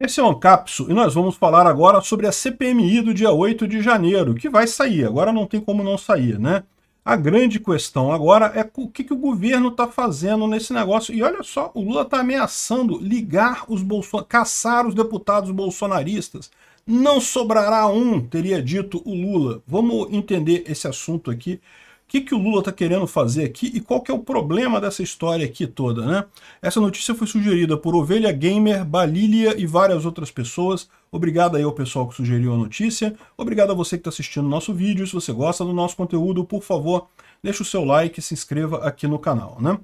Esse é o Ancapsu e nós vamos falar agora sobre a CPMI do dia 8 de janeiro, que vai sair, agora não tem como não sair, né? A grande questão agora é o que, que o governo está fazendo nesse negócio. E olha só, o Lula está ameaçando ligar os bolson... caçar os deputados bolsonaristas. Não sobrará um, teria dito o Lula. Vamos entender esse assunto aqui que, que o Lula está querendo fazer aqui e qual que é o problema dessa história aqui toda, né? Essa notícia foi sugerida por Ovelha Gamer, Balília e várias outras pessoas. Obrigado aí ao pessoal que sugeriu a notícia. Obrigado a você que está assistindo o nosso vídeo. Se você gosta do nosso conteúdo, por favor, deixe o seu like e se inscreva aqui no canal, né?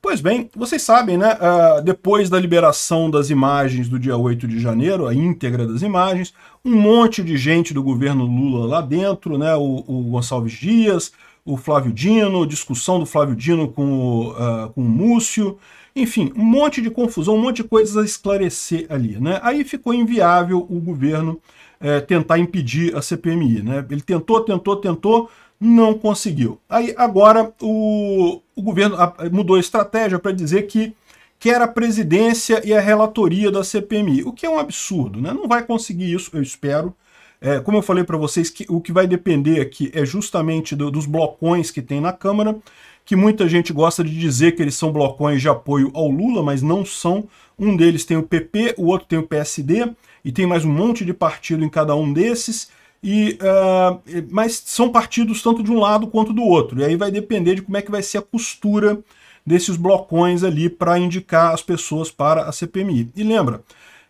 Pois bem, vocês sabem, né? Uh, depois da liberação das imagens do dia 8 de janeiro, a íntegra das imagens, um monte de gente do governo Lula lá dentro, né? O, o Gonçalves Dias, o Flávio Dino, discussão do Flávio Dino com o, uh, com o Múcio, enfim, um monte de confusão, um monte de coisas a esclarecer ali. Né? Aí ficou inviável o governo é, tentar impedir a CPMI. Né? Ele tentou, tentou, tentou, não conseguiu. Aí agora o, o governo ah, mudou a estratégia para dizer que quer a presidência e a relatoria da CPMI, o que é um absurdo, né? não vai conseguir isso, eu espero, é, como eu falei para vocês, que o que vai depender aqui é justamente do, dos blocões que tem na Câmara, que muita gente gosta de dizer que eles são blocões de apoio ao Lula, mas não são. Um deles tem o PP, o outro tem o PSD, e tem mais um monte de partido em cada um desses, e, uh, mas são partidos tanto de um lado quanto do outro. E aí vai depender de como é que vai ser a costura desses blocões ali para indicar as pessoas para a CPMI. E lembra,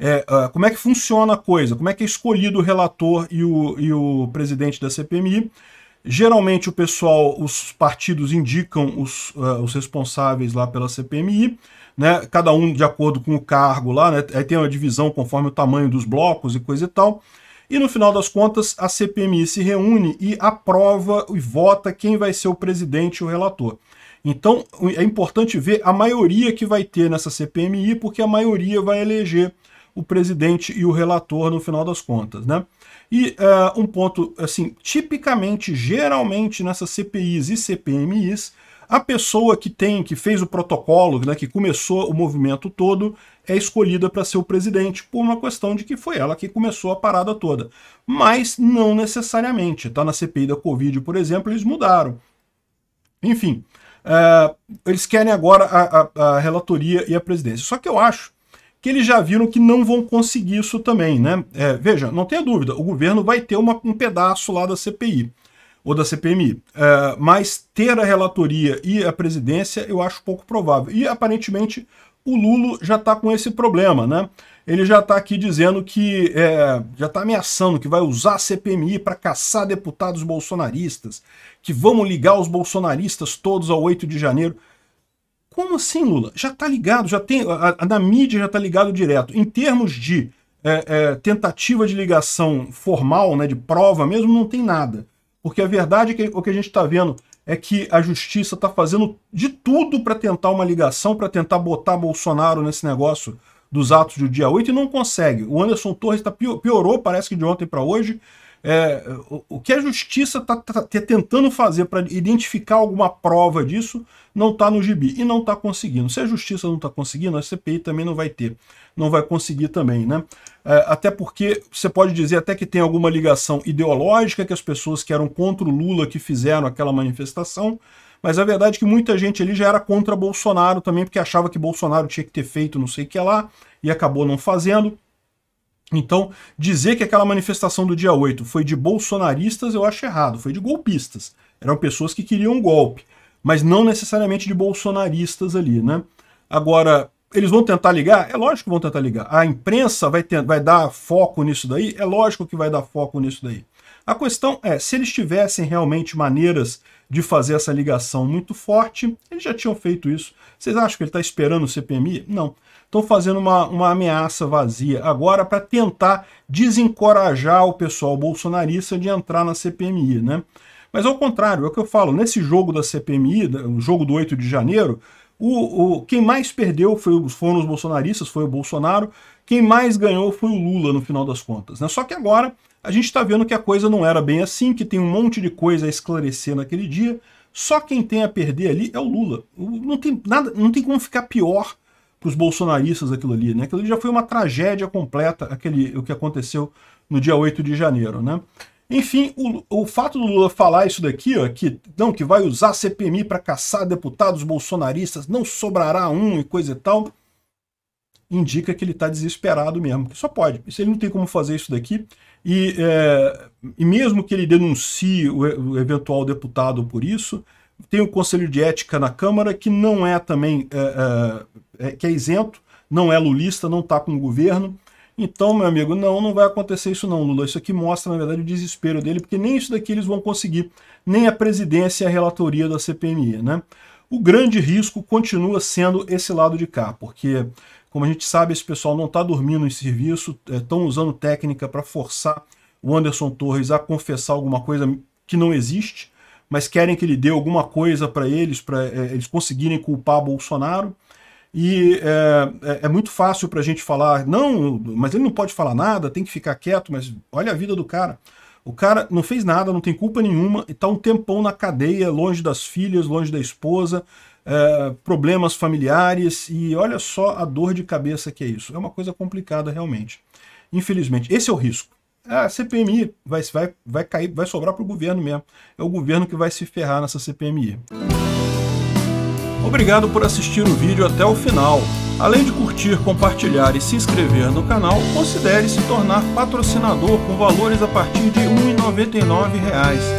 é, uh, como é que funciona a coisa, como é que é escolhido o relator e o, e o presidente da CPMI. Geralmente o pessoal, os partidos indicam os, uh, os responsáveis lá pela CPMI, né? cada um de acordo com o cargo lá, né? aí tem uma divisão conforme o tamanho dos blocos e coisa e tal. E no final das contas, a CPMI se reúne e aprova e vota quem vai ser o presidente e o relator. Então é importante ver a maioria que vai ter nessa CPMI, porque a maioria vai eleger o presidente e o relator no final das contas. Né? E uh, um ponto, assim, tipicamente, geralmente nessas CPIs e CPMIs, a pessoa que tem, que fez o protocolo, né, que começou o movimento todo, é escolhida para ser o presidente, por uma questão de que foi ela que começou a parada toda. Mas não necessariamente, tá? Na CPI da Covid, por exemplo, eles mudaram. Enfim, uh, eles querem agora a, a, a relatoria e a presidência. Só que eu acho que eles já viram que não vão conseguir isso também, né? É, veja, não tenha dúvida, o governo vai ter uma, um pedaço lá da CPI, ou da CPMI, é, mas ter a relatoria e a presidência eu acho pouco provável. E aparentemente o Lula já está com esse problema, né? Ele já está aqui dizendo que, é, já está ameaçando que vai usar a CPMI para caçar deputados bolsonaristas, que vamos ligar os bolsonaristas todos ao 8 de janeiro. Como assim, Lula? Já está ligado, já tem. A, a, na mídia já está ligado direto. Em termos de é, é, tentativa de ligação formal, né, de prova mesmo, não tem nada. Porque a verdade é que o que a gente está vendo é que a justiça está fazendo de tudo para tentar uma ligação, para tentar botar Bolsonaro nesse negócio dos atos do dia 8 e não consegue. O Anderson Torres tá piorou, parece que de ontem para hoje. É, o, o, que a justiça está tá, tá, tentando fazer para identificar alguma prova disso não está no gibi e não está conseguindo. Se a justiça não está conseguindo, a CPI também não vai ter, não vai conseguir também, né? É, até porque você pode dizer até que tem alguma ligação ideológica que as pessoas que eram contra o Lula que fizeram aquela manifestação, mas a verdade é que muita gente ali já era contra Bolsonaro também porque achava que Bolsonaro tinha que ter feito não sei o que lá e acabou não fazendo. Então, dizer que aquela manifestação do dia 8 foi de bolsonaristas, eu acho errado, foi de golpistas. Eram pessoas que queriam um golpe, mas não necessariamente de bolsonaristas ali, né? Agora, eles vão tentar ligar? É lógico que vão tentar ligar. A imprensa vai, ter, vai dar foco nisso daí? É lógico que vai dar foco nisso daí. A questão é, se eles tivessem realmente maneiras de fazer essa ligação muito forte, eles já tinham feito isso. Vocês acham que ele está esperando o CPMI? Não. Estão fazendo uma, uma ameaça vazia agora para tentar desencorajar o pessoal bolsonarista de entrar na CPMI, né? Mas ao contrário, é o que eu falo, nesse jogo da CPMI, o jogo do 8 de janeiro, o, o, quem mais perdeu foi, foram os bolsonaristas, foi o Bolsonaro, quem mais ganhou foi o Lula no final das contas. Né? Só que agora a gente está vendo que a coisa não era bem assim, que tem um monte de coisa a esclarecer naquele dia. Só quem tem a perder ali é o Lula. Não tem, nada, não tem como ficar pior para os bolsonaristas aquilo ali. Né? Aquilo ali já foi uma tragédia completa, aquele, o que aconteceu no dia 8 de janeiro. Né? Enfim, o, o fato do Lula falar isso daqui, ó, que, não, que vai usar a CPMI para caçar deputados bolsonaristas, não sobrará um e coisa e tal, indica que ele está desesperado mesmo, que só pode. Se ele não tem como fazer isso daqui, e, é, e mesmo que ele denuncie o, o, eventual deputado por isso, tem o Conselho de Ética na Câmara, que não é também, é, é, é que é isento, não é lulista, não está com o governo. Então, meu amigo, não, não vai acontecer isso não, Lula. Isso aqui mostra, na verdade, o desespero dele, porque nem isso daqui eles vão conseguir, nem a presidência e a relatoria da CPMI, né? O grande risco continua sendo esse lado de cá, porque como a gente sabe, esse pessoal não está dormindo em serviço, estão é, usando técnica para forçar o Anderson Torres a confessar alguma coisa que não existe, mas querem que ele dê alguma coisa para eles, para é, eles conseguirem culpar Bolsonaro. E é, é, é muito fácil para a gente falar, não, mas ele não pode falar nada, tem que ficar quieto, mas olha a vida do cara. O cara não fez nada, não tem culpa nenhuma, e está um tempão na cadeia, longe das filhas, longe da esposa, é, problemas familiares, e olha só a dor de cabeça que é isso. É uma coisa complicada realmente. Infelizmente, esse é o risco. É, a CPMI vai, vai, vai cair, vai sobrar para o governo mesmo. É o governo que vai se ferrar nessa CPMI. Obrigado por assistir o vídeo até o final. Além de curtir, compartilhar e se inscrever no canal, considere se tornar patrocinador com valores a partir de R$ 1,99